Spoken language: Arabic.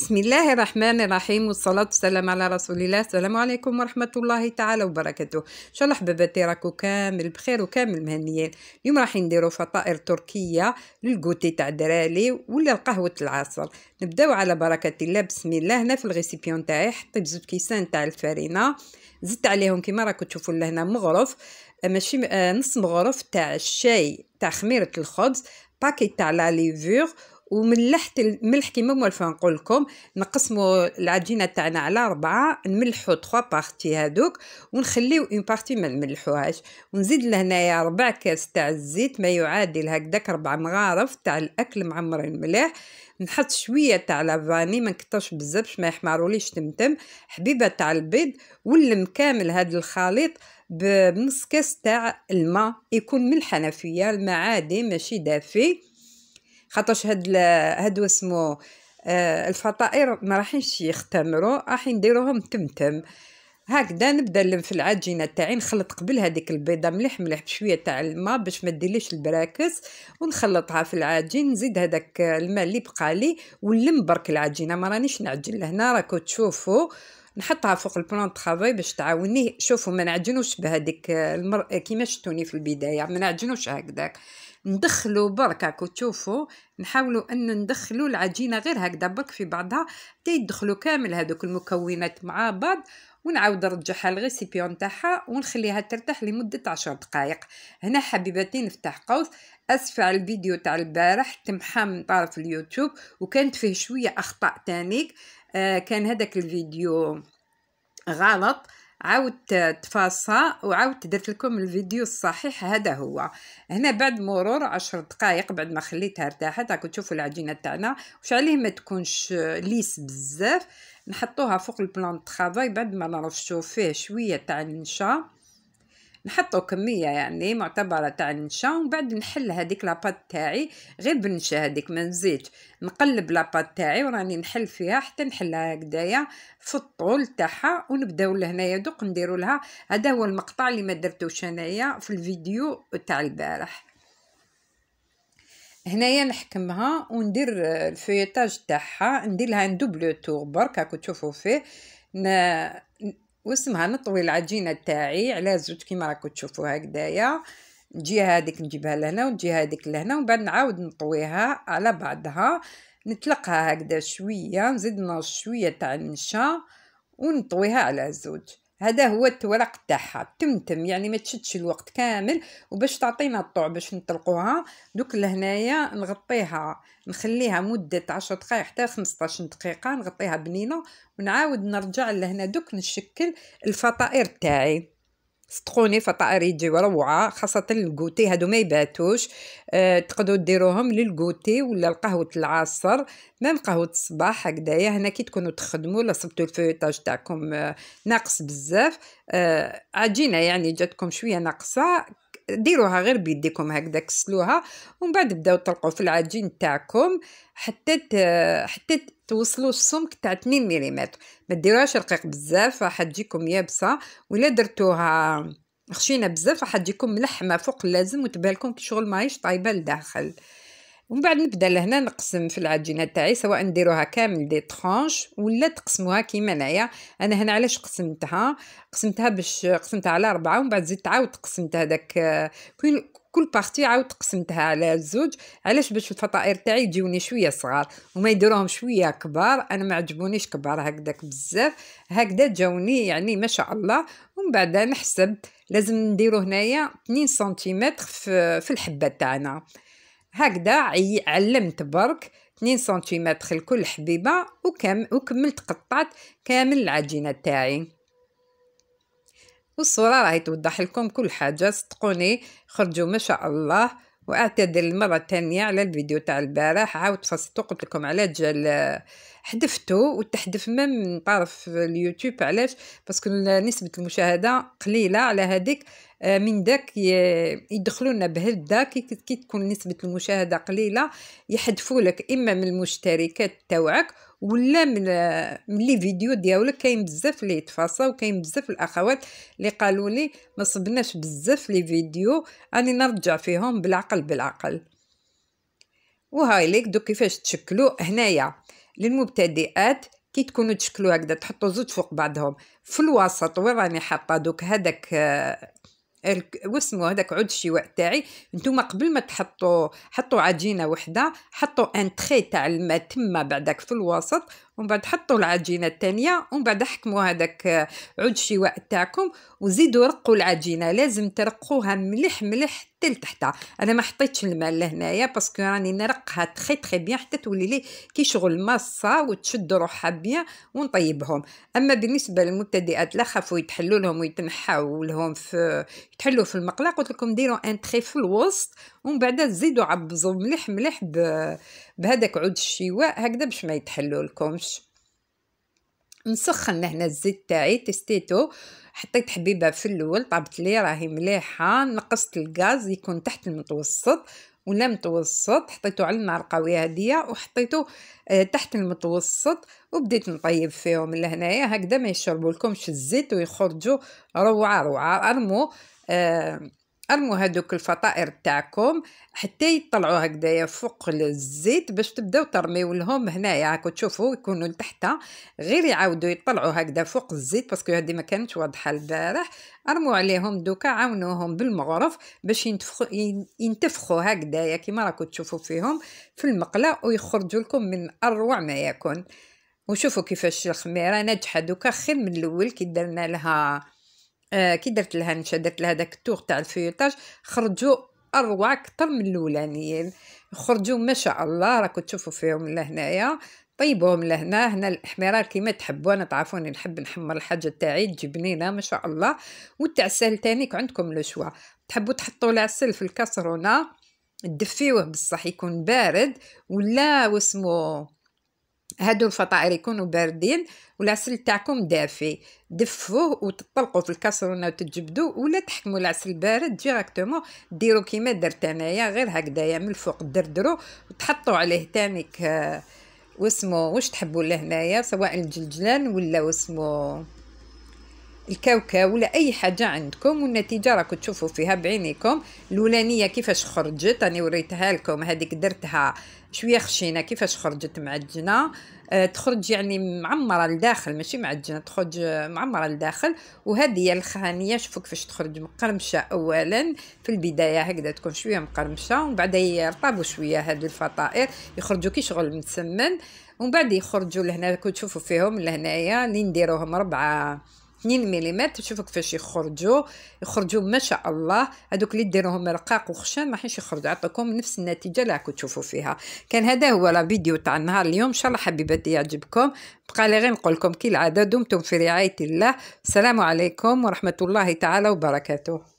بسم الله الرحمن الرحيم والصلاة والسلام على رسول الله السلام عليكم ورحمة الله تعالى وبركاته إن شاء الله حباباتي راكو كامل بخير وكامل مهنيين اليوم راح نديرو فطائر تركية للكوتي تاع الدراري ولا القهوة العصر نبداو على بركة الله بسم الله هنا في الغيسيبيون تاعي حطيت زوج كيسان تاع الفارينة زدت عليهم كيما راكو تشوفوا لهنا مغرف آه، ماشي آه، نص مغرف تاع الشاي تاع خميرة الخبز باكيت تاع لا ليفور وملحت الملح كيما موالفه نقول لكم نقسموا العجينه تاعنا على ربعه نملحوا 3 بارتي هذوك ونخليو اون بارتي ما نملحوهاش ونزيد لهنايا ربع كاس تاع الزيت ما يعادل هكذاك ربع مغارف تاع الاكل معمر الملح نحط شويه تاع لافاني ما نكترش بزاف باش ما يحمروليش تمتم حبيبه تاع البيض ولم كامل هذا الخليط بنص كاس تاع الماء يكون ملح فيا الماء عادي ماشي دافي خاطرش هاد هادو اسمو آه، الفطائر ما راحينش يختمروا راح نديروهم تمتم هكذا نبدا نلف العجينه تاعي نخلط قبل هذيك البيضه مليح مليح بشويه تاع الماء باش ما ديرليش البراكس ونخلطها في العجين نزيد هذاك الماء اللي بقى لي ونلم برك العجينه ما رانيش نعجن لهنا راكو تشوفوا نحطها فوق البلان طرافاي باش تعاوني شوفوا ما نعجنوش بهذيك المر كيما شفتوني في البدايه ما نعجنوش هكذاك ندخلوا برك هاكو تشوفوا نحاولوا ان ندخلوا العجينه غير هكذا برك في بعضها حتى يدخلوا كامل هذوك المكونات مع بعض ونعاود نرجعها للريسيبيون تاعها ونخليها ترتاح لمده عشر دقائق هنا حبيباتي نفتح قوس اسفع الفيديو تاع البارح تمحى من طرف اليوتيوب وكانت فيه شويه اخطاء تانيك آه كان هذاك الفيديو غلط عاودت تفاصى وعاودت درت لكم الفيديو الصحيح هذا هو هنا بعد مرور عشر دقائق بعد ما خليتها ارتاحت راكم تشوفوا العجينه تاعنا واش عليه ما تكونش ليس بزاف نحطوها فوق البلان دو بعد ما نرشو فيه شويه تاع النشا نحطو كمية يعني معتبرة تاع النشا ومن بعد نحل هذيك لاباط تاعي غير بالنشا هذيك ما نزيدش نقلب لاباط تاعي وراني نحل فيها حتى نحلها هكدايا في الطول تاعها ونبداو لهنايا دوق نديرو لها هذا هو المقطع اللي ما درتوش انايا في الفيديو تاع البارح هنايا نحكمها وندير الفيوتاج تاعها ندير لها ندوبلو تور برك هاكو تشوفوا فيه واسمها نطوي العجينه تاعي على زوج كيما راكم تشوفوا هكدايا نجي هذيك نجيبها لهنا ونجي هذيك لهنا ومن بعد نعاود نطويها على بعضها نطلقها هكذا شويه نزيد شويه تاع النشا ونطويها على زوج هذا هو التورق تاعها تمتم يعني ما تشدش الوقت كامل وباش تعطينا الطوع باش نطلقوها دوك لهنايا نغطيها نخليها مده 10 دقائق حتى 15 دقيقه نغطيها بنينه ونعاود نرجع لهنا دوك نشكل الفطائر تاعي صدقوني فطائر يجيو روعه خاصه الكوتي هادو ما يباتوش أه تقدروا ديروهم للكوتي ولا لقهوه العصر ميم قهوه الصباح هكذايا هنا كي تكونوا تخدموا لا صبتوا الفيوتاج تاعكم أه ناقص بزاف أه عجينه يعني جاتكم شويه ناقصه ديروها غير بيديكم هكذا كسلوها ومن بعد بداو طلقوا في العجين تاعكم حتى حتى توصلوا السمك تاع 2 ملم ما ديروهاش رقيق بزاف راح تجيكم يابسه ولا درتوها خشينه بزاف راح تجيكم ملحمه فوق اللازم وتبان لكم كي شغل ماهيش طايبه لداخل ومن بعد نبدا لهنا نقسم في العجينه تاعي سواء نديروها كامل دي طرونش ولا تقسموها كيما انايا انا هنا علاش قسمتها قسمتها باش قسمتها على أربعة ومن بعد زدت عاود قسمت هذاك كل كل بارتي عاود قسمتها على زوج علاش باش الفطائر تاعي يجوني شويه صغار وما يديروهم شويه كبار انا ما عجبونيش كبار هكذاك بزاف هكذا جاوني يعني ما شاء الله ومن بعد نحسب لازم نديرو هنايا 2 سنتيمتر في, في الحبه تاعنا هكذا علمت برك 2 سنتيمتر لكل حبيبه وكم وكملت قطعت كامل العجينه تاعي والصوره راهي توضح لكم كل حاجه صدقوني خرجوا ما شاء الله واعتذر مرة تانية على الفيديو تاع البارح عاود فصلتو قلت لكم على جال حذفته وتحذف من طرف اليوتيوب علاش باسكو نسبة المشاهدة قليلة على هذيك آه، من داك يدخلونا بهدا كي تكون نسبة المشاهدة قليلة يحذفوا لك إما من المشتركات توعك ولا من من لي فيديو ديالك كاين بزاف لي تفاصا وكاين بزاف الاخوات اللي قالوا لي ما صبناش بزاف لي فيديو راني نرجع فيهم بالعقل بالعقل وهاي ليك دو كيفاش تشكلوا هنايا للمبتدئات كي تكونوا تشكلوا هكذا تحطوا زوج فوق بعضهم في الوسط وين راني حاطه دوك هذاك واسمو هذاك عود الشواء تاعي نتوما قبل ما تحطوا حطوا عجينه وحده حطوا ان تري تاع الماء تما بعدك في الوسط ومن بعد حطوا العجينه الثانيه ومن بعد حكموا هذاك آه، عود الشواء تاعكم وزيدوا رقوا العجينه لازم ترقوها مليح مليح حتى لتحتها انا ما حطيتش الماء لهنايا باسكو راني نرقها تخي تخي بيان حتى تولي لي كي شغل ماصه وتشد روحها بيان ونطيبهم اما بالنسبه للمبتدئات لا خافوا يتحلوا لهم ويتنحاو لهم في يتحلوا في المقله قلت لكم ديروا ان تخي في الوسط ومن بعد زيدوا عبزوا مليح مليح ب بهذاك عود الشواء هكذا باش ما يتحلوا لكمش نسخن هنا الزيت تاعي تستيتو حطيت حبيبه في الاول طابت لي راهي مليحه نقصت الغاز يكون تحت المتوسط ولا متوسط حطيته على النار قويه هديه وحطيته آه، تحت المتوسط وبديت نطيب فيهم لهنايا هكذا ما يشربوا لكمش الزيت ويخرجوا روعه روعه ارموا آه ارموا هذوك الفطائر تاعكم حتى يطلعوا هكذايا فوق الزيت باش تبداو ترميو لهم هنايا راكو تشوفوا يكونوا لتحت غير يعاودوا يطلعوا هكذا فوق الزيت باسكو هذه ما كانتش واضحه البارح ارموا عليهم دوكا عاونوهم بالمغرف باش ينتفخوا ينتفخوا هكذايا كيما راكو تشوفوا فيهم في المقله ويخرجوا لكم من اروع ما يكون وشوفوا كيفاش الخميره ناجحه دوكا خير من الاول كي درنا لها آه، كي درت لها نشا درت لها داك التور تاع الفيوتاج خرجوا اروع اكثر من الاولانيين خرجوا ما شاء الله راكم تشوفوا فيهم لهنايا طيبوهم لهنا هنا الاحمرار كيما تحبوا انا تعرفوني نحب نحمر الحاجه تاعي تجي بنينه ما شاء الله والتعسل تانيك عندكم لو شوا تحبوا تحطوا العسل في الكاسرونه دفيوه بصح يكون بارد ولا واسمو هادو الفطائر يكونوا باردين والعسل تاعكم دافي دفوه وتطلقوا في الكاسرونه وتجبدوا ولا تحكموا العسل بارد ديريكتومون ديروا كيما درت انايا غير هكذايا من الفوق دردرو وتحطوا عليه تانيك آه، واسمو واش تحبوا لهنايا سواء الجلجلان ولا واسمو الكاوكاو ولا اي حاجه عندكم والنتيجه راكم تشوفوا فيها بعينيكم الاولانيه كيفاش خرجت انا وريتها لكم هذيك درتها شويه خشينه كيفاش خرجت معجنه أه تخرج يعني معمره لداخل ماشي معجنه تخرج معمره لداخل وهذه هي الخانيه شوفوا كيفاش تخرج مقرمشه اولا في البدايه هكذا تكون شويه مقرمشه ومن بعد يرطبوا شويه هذو الفطائر يخرجوا كي شغل متسمن ومن بعد يخرجوا لهنا كنت تشوفوا فيهم لهنايا اللي نديروهم ربعه 2 ملم تشوفوا كيفاش يخرجوا يخرجوا ما شاء الله هذوك اللي ديروهم رقاق وخشن ما حيش يخرجوا عطاكم نفس النتيجه اللي راكم تشوفوا فيها كان هذا هو لا فيديو تاع النهار اليوم ان شاء الله حبيباتي يعجبكم بقى لي غير نقول لكم كالعاده دمتم في رعايه الله السلام عليكم ورحمه الله تعالى وبركاته